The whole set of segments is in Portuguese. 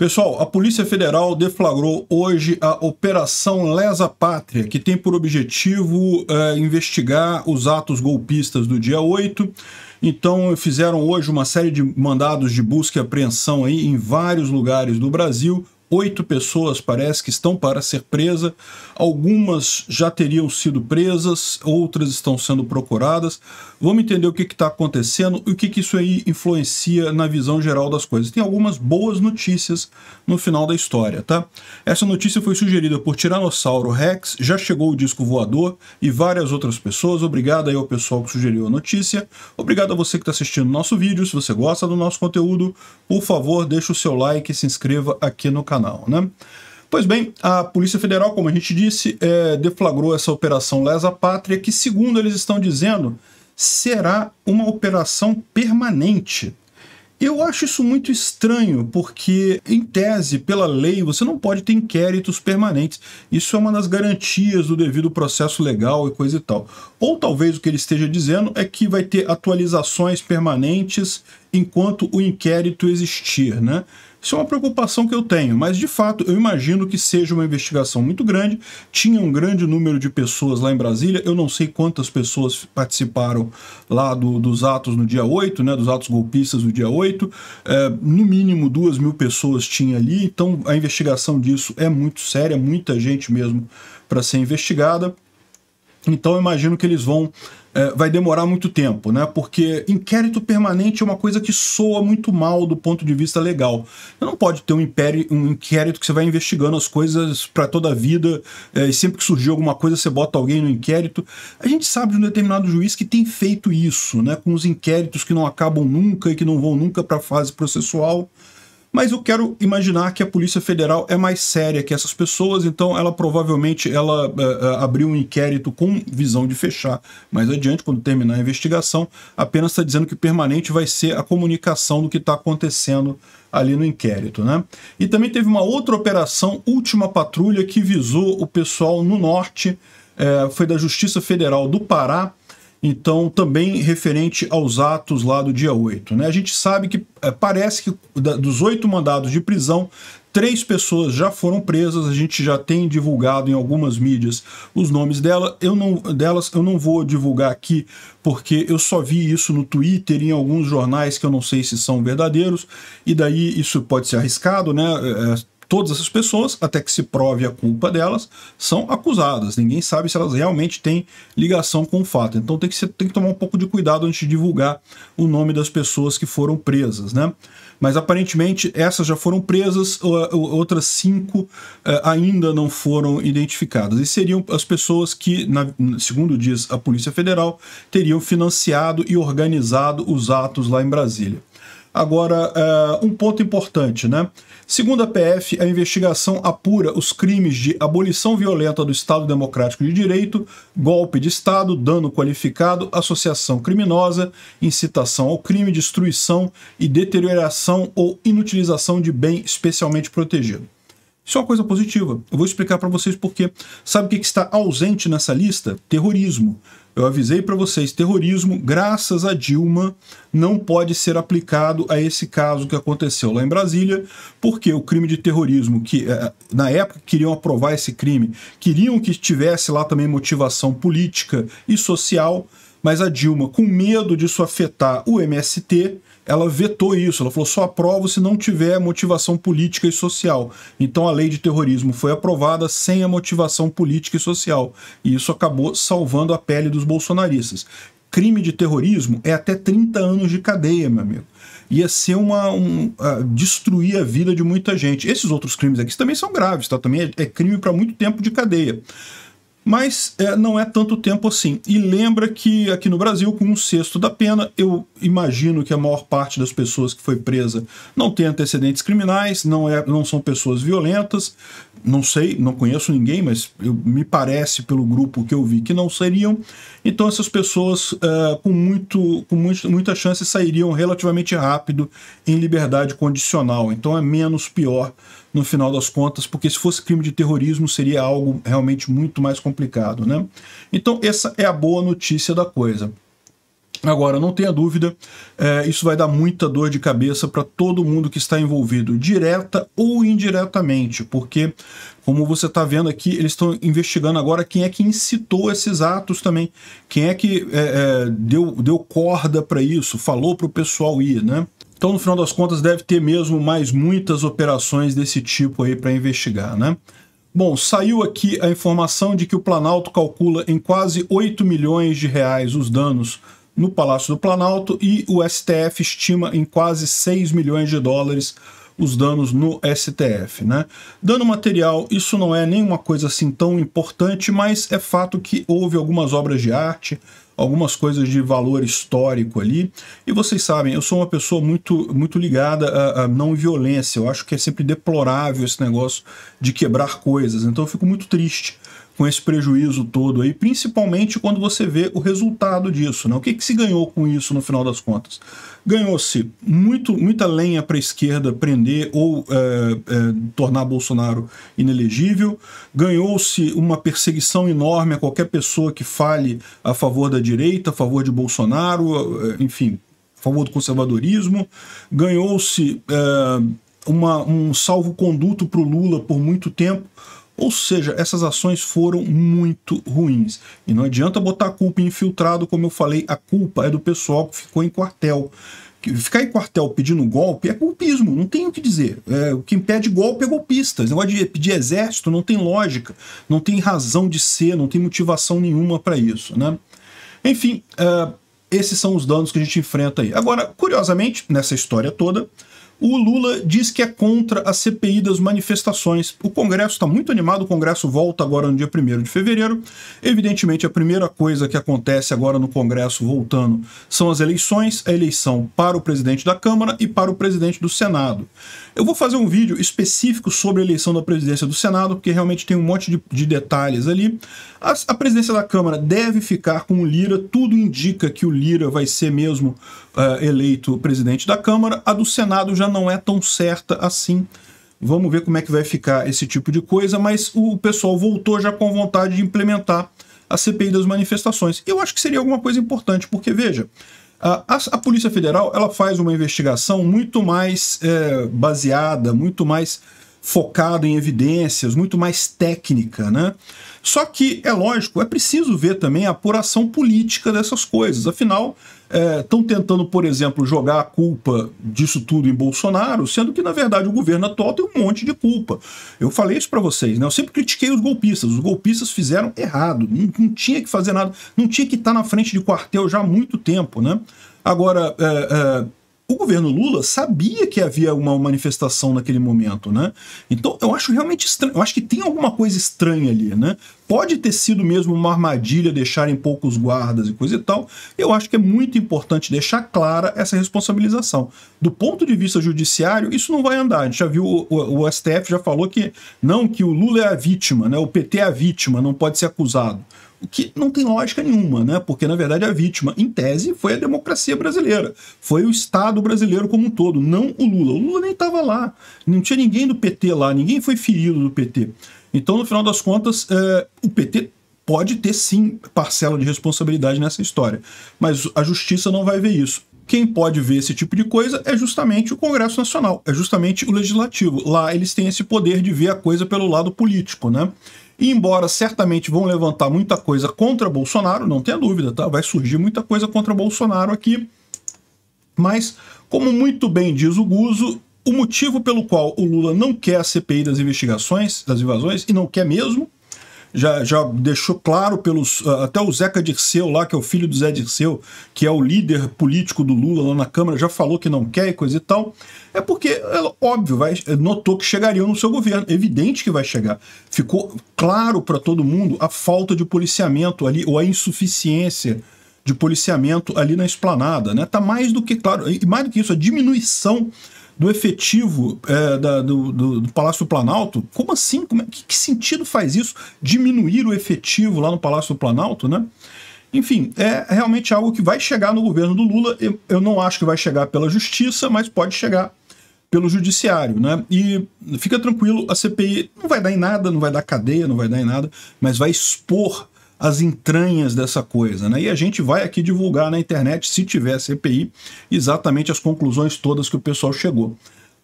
Pessoal, a Polícia Federal deflagrou hoje a Operação Lesa Pátria, que tem por objetivo é, investigar os atos golpistas do dia 8. Então, fizeram hoje uma série de mandados de busca e apreensão aí em vários lugares do Brasil oito pessoas parece que estão para ser presas. Algumas já teriam sido presas, outras estão sendo procuradas. Vamos entender o que está acontecendo e o que, que isso aí influencia na visão geral das coisas. Tem algumas boas notícias no final da história, tá? Essa notícia foi sugerida por Tiranossauro Rex, já chegou o disco voador e várias outras pessoas. Obrigado aí ao pessoal que sugeriu a notícia. Obrigado a você que está assistindo o nosso vídeo. Se você gosta do nosso conteúdo, por favor, deixe o seu like e se inscreva aqui no canal né? Pois bem, a Polícia Federal, como a gente disse, é, deflagrou essa operação Lesa Pátria, que, segundo eles estão dizendo, será uma operação permanente. Eu acho isso muito estranho, porque, em tese, pela lei, você não pode ter inquéritos permanentes. Isso é uma das garantias do devido processo legal e coisa e tal. Ou talvez o que ele esteja dizendo é que vai ter atualizações permanentes enquanto o inquérito existir, né? Isso é uma preocupação que eu tenho, mas de fato eu imagino que seja uma investigação muito grande. Tinha um grande número de pessoas lá em Brasília, eu não sei quantas pessoas participaram lá do, dos atos no dia 8, né, dos atos golpistas no dia 8. É, no mínimo duas mil pessoas tinha ali, então a investigação disso é muito séria, muita gente mesmo para ser investigada. Então eu imagino que eles vão. É, vai demorar muito tempo, né? Porque inquérito permanente é uma coisa que soa muito mal do ponto de vista legal. Você não pode ter um, império, um inquérito que você vai investigando as coisas para toda a vida é, e sempre que surgiu alguma coisa você bota alguém no inquérito. A gente sabe de um determinado juiz que tem feito isso, né? Com os inquéritos que não acabam nunca e que não vão nunca para a fase processual. Mas eu quero imaginar que a Polícia Federal é mais séria que essas pessoas, então ela provavelmente ela uh, abriu um inquérito com visão de fechar. Mais adiante, quando terminar a investigação, apenas está dizendo que permanente vai ser a comunicação do que está acontecendo ali no inquérito, né? E também teve uma outra operação, última patrulha, que visou o pessoal no norte, eh, foi da Justiça Federal do Pará então também referente aos atos lá do dia 8. Né? A gente sabe que é, parece que da, dos oito mandados de prisão, três pessoas já foram presas, a gente já tem divulgado em algumas mídias os nomes dela. Eu não, delas. Eu não vou divulgar aqui porque eu só vi isso no Twitter e em alguns jornais que eu não sei se são verdadeiros, e daí isso pode ser arriscado, né? É, é todas essas pessoas, até que se prove a culpa delas, são acusadas. Ninguém sabe se elas realmente têm ligação com o fato. Então tem que, ser, tem que tomar um pouco de cuidado antes de divulgar o nome das pessoas que foram presas, né? Mas aparentemente essas já foram presas, outras cinco eh, ainda não foram identificadas. E seriam as pessoas que, segundo diz a Polícia Federal, teriam financiado e organizado os atos lá em Brasília. Agora, eh, um ponto importante, né? Segundo a PF, a investigação apura os crimes de abolição violenta do Estado Democrático de Direito, golpe de Estado, dano qualificado, associação criminosa, incitação ao crime, destruição e deterioração ou inutilização de bem especialmente protegido. Isso é uma coisa positiva. Eu vou explicar para vocês por quê. Sabe o que, que está ausente nessa lista? Terrorismo. Eu avisei para vocês, terrorismo, graças a Dilma, não pode ser aplicado a esse caso que aconteceu lá em Brasília, porque o crime de terrorismo, que eh, eh, na época queriam aprovar esse crime, queriam que tivesse lá também motivação política e social, mas a Dilma, com medo disso afetar o MST, ela vetou isso. Ela falou: só aprovo se não tiver motivação política e social. Então a lei de terrorismo foi aprovada sem a motivação política e social. E isso acabou salvando a pele dos bolsonaristas. Crime de terrorismo é até 30 anos de cadeia, meu amigo. Ia ser uma. Um, uh, destruir a vida de muita gente. Esses outros crimes aqui também são graves, tá? Também é, é crime para muito tempo de cadeia. Mas é, não é tanto tempo assim. E lembra que aqui no Brasil, com um sexto da pena, eu imagino que a maior parte das pessoas que foi presa não tem antecedentes criminais, não, é, não são pessoas violentas, não sei, não conheço ninguém, mas eu, me parece pelo grupo que eu vi que não seriam. Então essas pessoas uh, com, muito, com muito, muita chance sairiam relativamente rápido em liberdade condicional. Então é menos pior no final das contas, porque se fosse crime de terrorismo seria algo realmente muito mais complicado, né? Então essa é a boa notícia da coisa. Agora, não tenha dúvida, é, isso vai dar muita dor de cabeça para todo mundo que está envolvido, direta ou indiretamente, porque, como você está vendo aqui, eles estão investigando agora quem é que incitou esses atos também, quem é que é, é, deu, deu corda para isso, falou para o pessoal ir, né? Então, no final das contas, deve ter mesmo mais muitas operações desse tipo aí para investigar, né? Bom, saiu aqui a informação de que o Planalto calcula em quase 8 milhões de reais os danos no Palácio do Planalto e o STF estima em quase 6 milhões de dólares os danos no STF. Né? Dano material, isso não é nenhuma coisa assim tão importante, mas é fato que houve algumas obras de arte, algumas coisas de valor histórico ali. E vocês sabem, eu sou uma pessoa muito, muito ligada a à, não violência. Eu acho que é sempre deplorável esse negócio de quebrar coisas. Então eu fico muito triste com esse prejuízo todo aí, principalmente quando você vê o resultado disso. Né? O que, que se ganhou com isso no final das contas? Ganhou-se muito, muita lenha para a esquerda prender ou é, é, tornar Bolsonaro inelegível, ganhou-se uma perseguição enorme a qualquer pessoa que fale a favor da direita, a favor de Bolsonaro, é, enfim, a favor do conservadorismo, ganhou-se. É, um salvo-conduto para o Lula por muito tempo, ou seja, essas ações foram muito ruins. E não adianta botar a culpa em infiltrado, como eu falei, a culpa é do pessoal que ficou em quartel. Ficar em quartel pedindo golpe é culpismo, não tem o que dizer. É, que impede golpe é golpista. Esse negócio de pedir exército não tem lógica, não tem razão de ser, não tem motivação nenhuma para isso. Né? Enfim, uh, esses são os danos que a gente enfrenta aí. Agora, curiosamente, nessa história toda, o Lula diz que é contra a CPI das manifestações. O Congresso está muito animado, o Congresso volta agora no dia 1 de fevereiro. Evidentemente, a primeira coisa que acontece agora no Congresso voltando são as eleições, a eleição para o presidente da Câmara e para o presidente do Senado. Eu vou fazer um vídeo específico sobre a eleição da presidência do Senado, porque realmente tem um monte de, de detalhes ali. A, a presidência da Câmara deve ficar com o Lira, tudo indica que o Lira vai ser mesmo uh, eleito presidente da Câmara, a do Senado já não é tão certa assim. Vamos ver como é que vai ficar esse tipo de coisa, mas o pessoal voltou já com vontade de implementar a CPI das manifestações. Eu acho que seria alguma coisa importante, porque veja, a, a, a Polícia Federal ela faz uma investigação muito mais é, baseada, muito mais focada em evidências, muito mais técnica, né? Só que, é lógico, é preciso ver também a apuração política dessas coisas. Afinal, estão é, tentando, por exemplo, jogar a culpa disso tudo em Bolsonaro, sendo que, na verdade, o governo atual tem um monte de culpa. Eu falei isso para vocês, né? Eu sempre critiquei os golpistas. Os golpistas fizeram errado, não, não tinha que fazer nada, não tinha que estar tá na frente de quartel já há muito tempo, né? Agora, é, é, o governo Lula sabia que havia uma manifestação naquele momento, né? Então eu acho realmente estranho, eu acho que tem alguma coisa estranha ali, né? pode ter sido mesmo uma armadilha deixarem poucos guardas e coisa e tal, eu acho que é muito importante deixar clara essa responsabilização. Do ponto de vista judiciário, isso não vai andar. A gente já viu, o, o, o STF já falou que não, que o Lula é a vítima, né? o PT é a vítima, não pode ser acusado. O que não tem lógica nenhuma, né? Porque, na verdade, a vítima, em tese, foi a democracia brasileira. Foi o Estado brasileiro como um todo, não o Lula. O Lula nem estava lá. Não tinha ninguém do PT lá, ninguém foi ferido do PT. Então, no final das contas, é, o PT pode ter sim parcela de responsabilidade nessa história, mas a justiça não vai ver isso. Quem pode ver esse tipo de coisa é justamente o Congresso Nacional, é justamente o Legislativo. Lá eles têm esse poder de ver a coisa pelo lado político, né? E embora certamente vão levantar muita coisa contra Bolsonaro, não tenha dúvida, tá? Vai surgir muita coisa contra Bolsonaro aqui. Mas, como muito bem diz o Guzo, o motivo pelo qual o Lula não quer a CPI das investigações, das invasões, e não quer mesmo, já, já deixou claro pelos. Ah, até o Zeca Dirceu lá, que é o filho do Zé Dirceu, que é o líder político do Lula lá na Câmara, já falou que não quer e coisa e tal. É porque, é óbvio, vai, é, notou que chegariam no seu governo. Evidente que vai chegar. Ficou claro para todo mundo a falta de policiamento ali, ou a insuficiência de policiamento ali na esplanada, né? Tá mais do que claro. E mais do que isso, a diminuição do efetivo é, da, do, do, do, Palácio do Planalto. Como assim? Como é, que, que, sentido faz isso? Diminuir o efetivo lá no Palácio do Planalto, né? Enfim, é realmente algo que vai chegar no governo do Lula. Eu, eu não acho que vai chegar pela justiça, mas pode chegar pelo judiciário, né? E fica tranquilo, a CPI não vai dar em nada, não vai dar cadeia, não vai dar em nada, mas vai expor as entranhas dessa coisa, né? E a gente vai aqui divulgar na internet, se tiver CPI, exatamente as conclusões todas que o pessoal chegou.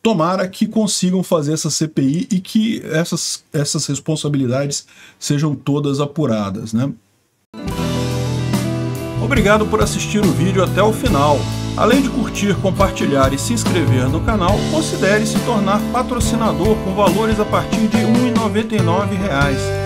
Tomara que consigam fazer essa CPI e que essas, essas responsabilidades sejam todas apuradas, né? Obrigado por assistir o vídeo até o final. Além de curtir, compartilhar e se inscrever no canal, considere se tornar patrocinador com valores a partir de R$ 1,99